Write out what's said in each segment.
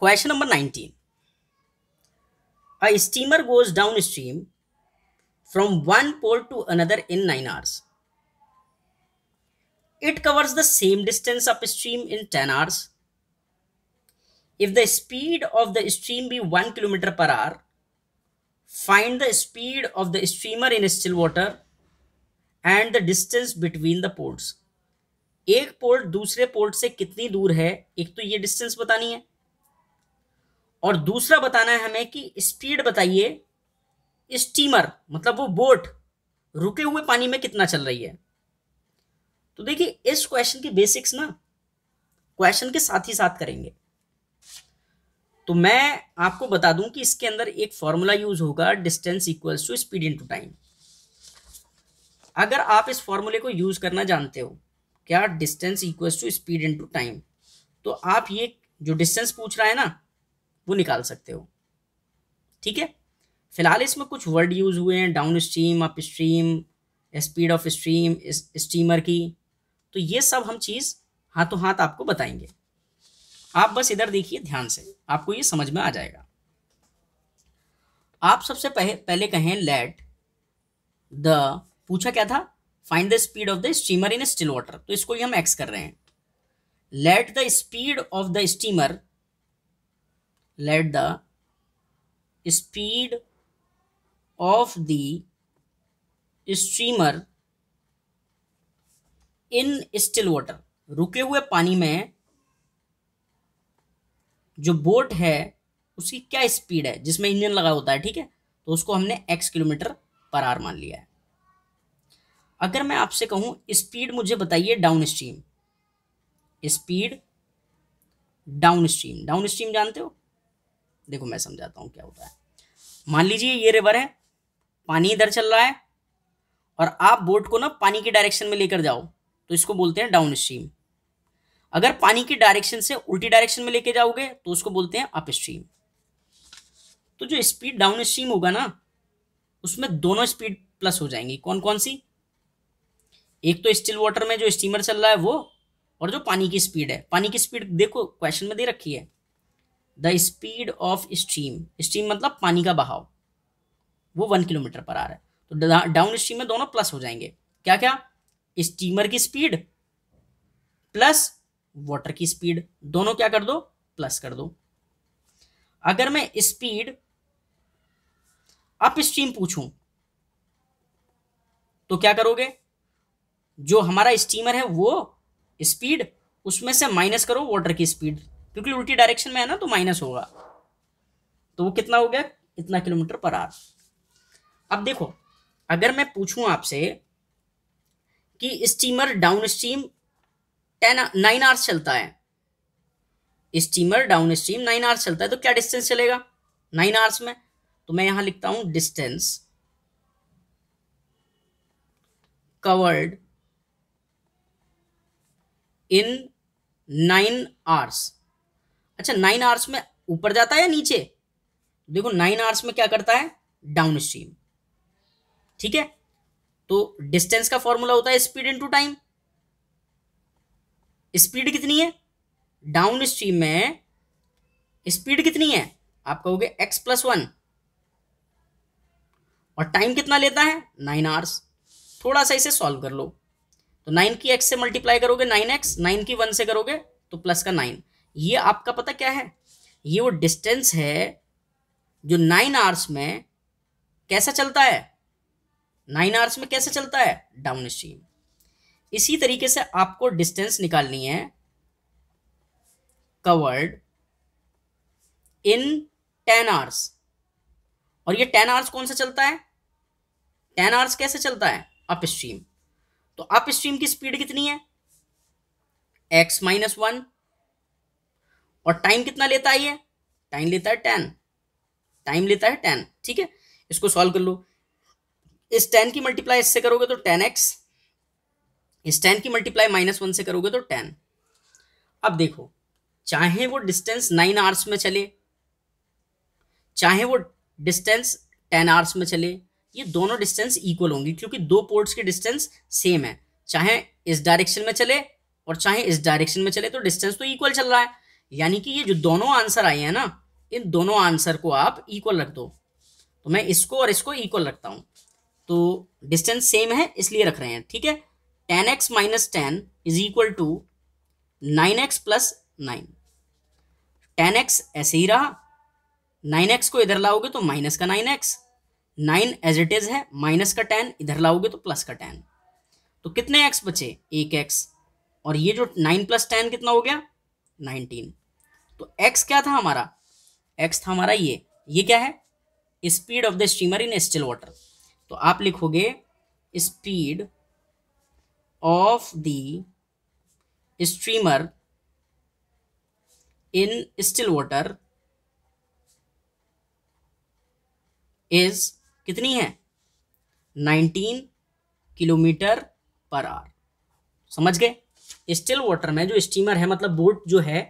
Question number 19. A steamer goes downstream from one pole to another in 9 hours. It covers the same distance upstream in 10 hours. If the speed of the stream be 1 km per hour, find the speed of the streamer in still water and the distance between the ports. एक port दूसरे port से कितनी दूर है एक तो ये distance बतानी है और दूसरा बताना है हमें कि स्पीड बताइए स्टीमर मतलब वो बोट रुके हुए पानी में कितना चल रही है तो देखिए इस क्वेश्चन की बेसिक्स ना क्वेश्चन के साथ ही साथ करेंगे तो मैं आपको बता दूं कि इसके अंदर एक फॉर्मूला यूज होगा distance equals to speed into time अगर आप इस फॉर्मूले को यूज करना जानते हो क्या distance equals to speed into time तो आप ये जो डिस्टेंस पूछ रहा है ना वो निकाल सकते हो ठीक है फिलहाल इसमें कुछ वर्ड यूज़ हुए हैं down stream up stream speed of stream steamer की तो ये सब हम चीज़ हाथों हाथ आपको बताएंगे आप बस इधर देखिए ध्यान से आपको ये समझ में आ जाएगा आप सबसे पहले कहें लेट द पूछा क्या था find the speed of the steamer in still water तो इसको ही हम एक्स कर रहे हैं let the speed of the steamer let the speed of the streamer in still water रुके हुए पानी में जो बोट है उसकी क्या स्पीड है जिसमें इंजन लगा होता है ठीक है तो उसको हमने एक्स किलोमीटर पर आर मान लिया है अगर मैं आपसे कहूं स्पीड मुझे बताइए down stream speed down stream down stream जानते हो देखो मैं समझाता हूँ क्या होता है मान लीजिए ये रिवर है पानी इधर चल रहा है और आप बोट को ना पानी के डायरेक्शन में लेकर जाओ तो इसको बोलते हैं डाउन स्ट्रीम अगर पानी की डायरेक्शन से उल्टी डायरेक्शन में लेके जाओगे तो उसको बोलते हैं अप स्ट्रीम तो जो स्पीड डाउन स्ट्रीम होगा ना उसमें दोनों स्पीड प्लस हो जाएंगी कौन कौन सी एक तो स्टिल वाटर में जो स्टीमर चल रहा है वो और जो पानी की स्पीड है पानी की स्पीड देखो क्वेश्चन में दे रखी है the speed of stream stream मतलब पानी का बहाव वो वन किलोमीटर पर आ रहा है तो डाउन स्ट्रीम में दोनों प्लस हो जाएंगे क्या क्या स्टीमर की स्पीड प्लस वाटर की स्पीड दोनों क्या कर दो प्लस कर दो अगर मैं स्पीड अप स्ट्रीम पूछूं तो क्या करोगे जो हमारा स्टीमर है वो स्पीड उसमें से माइनस करो वाटर की स्पीड क्योंकि उल्टी डायरेक्शन में है ना तो माइनस होगा तो वो कितना हो गया इतना किलोमीटर पर आर अब देखो अगर मैं पूछूं आपसे कि steamer down stream ten nine hours चलता है steamer down stream nine hours चलता है तो क्या डिस्टेंस चलेगा नाइन आवर्स में तो मैं यहां लिखता हूं distance covered in nine hours अच्छा नाइन आवर्स में ऊपर जाता है या नीचे देखो नाइन आवर्स में क्या करता है डाउन स्ट्रीम ठीक है तो डिस्टेंस का फॉर्मूला होता है स्पीड इनटू टाइम स्पीड कितनी है डाउन स्ट्रीम में स्पीड कितनी है आप कहोगे एक्स प्लस वन और टाइम कितना लेता है नाइन आवर्स थोड़ा सा इसे सॉल्व कर लो तो नाइन की एक्स से मल्टीप्लाई करोगे नाइन एक्स नाइन की वन से करोगे तो प्लस का नाइन ये आपका पता क्या है ये वो डिस्टेंस है जो नाइन आवर्स में कैसा चलता है नाइन आवर्स में कैसे चलता है डाउन स्ट्रीम इसी तरीके से आपको डिस्टेंस निकालनी है कवर्ड इन टेन आवर्स और ये टेन आवर्स कौन सा चलता है टेन आवर्स कैसे चलता है अप स्ट्रीम तो अप स्ट्रीम की स्पीड कितनी है एक्स माइनस वन और टाइम कितना लेता है ये टाइम लेता है टेन टाइम लेता है टेन ठीक है इसको सॉल्व कर लो इस टेन की मल्टीप्लाई इससे करोगे तो टेन एक्स इस टेन की मल्टीप्लाई माइनस वन से करोगे तो टेन अब देखो चाहे वो डिस्टेंस नाइन आर्स में चले चाहे वो डिस्टेंस टेन आर्स में चले ये दोनों डिस्टेंस इक्वल होंगी क्योंकि दो पोर्ट्स की डिस्टेंस सेम है चाहे इस डायरेक्शन में चले और चाहे इस डायरेक्शन में चले तो डिस्टेंस तो इक्वल चल रहा है यानी कि ये जो दोनों आंसर आए हैं ना इन दोनों आंसर को आप इक्वल रख दो तो मैं इसको और इसको इक्वल रखता हूँ तो डिस्टेंस सेम है इसलिए रख रहे हैं ठीक है ten X minus ten is equal to nine X plus nine ten X ऐसे ही रहा नाइन एक्स को इधर लाओगे तो माइनस का nine X nine as it is है माइनस का टेन इधर लाओगे तो प्लस का टेन तो कितने एक्स बचे एक एक्स और ये जो नाइन प्लस टेन कितना हो गया नाइनटीन तो एक्स क्या था हमारा एक्स था हमारा ये ये क्या है speed of the steamer in still water तो आप लिखोगे speed of the streamer in still water is कितनी है 19 किलोमीटर पर आवर समझ गए स्टिल वाटर में जो स्टीमर है मतलब बोट जो है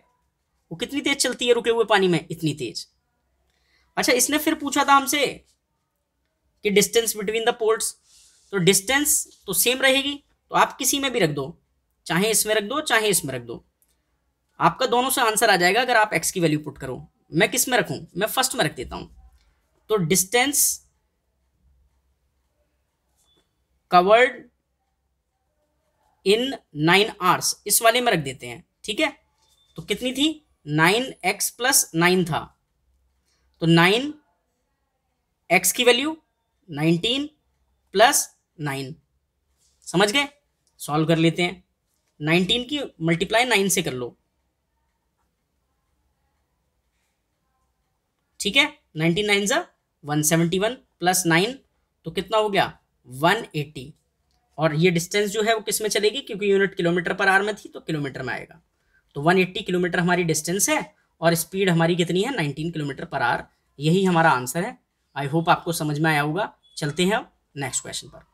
वो कितनी तेज चलती है रुके हुए पानी में इतनी तेज अच्छा इसने फिर पूछा था हमसे कि डिस्टेंस बिटवीन द पोल्स तो डिस्टेंस तो सेम रहेगी तो आप किसी में भी रख दो चाहे इसमें रख दो चाहे इसमें रख दो आपका दोनों से आंसर आ जाएगा अगर आप एक्स की वैल्यू पुट करो मैं किस में रखूं मैं फर्स्ट में रख देता हूं तो distance covered in nine hours इस वाले में रख देते हैं ठीक है तो कितनी थी नाइन एक्स प्लस नाइन था तो नाइन एक्स की वैल्यू नाइनटीन प्लस नाइन समझ गए सॉल्व कर लेते हैं नाइनटीन की मल्टीप्लाई नाइन से कर लो ठीक है नाइनटीन नाइन सा one seventy one plus nine तो कितना हो गया वन एट्टी और ये डिस्टेंस जो है वो किस में चलेगी क्योंकि यूनिट किलोमीटर पर आर में थी तो किलोमीटर में आएगा तो 180 किलोमीटर हमारी डिस्टेंस है और स्पीड हमारी कितनी है 19 किलोमीटर पर आवर यही हमारा आंसर है आई होप आपको समझ में आया होगा चलते हैं अब नेक्स्ट क्वेश्चन पर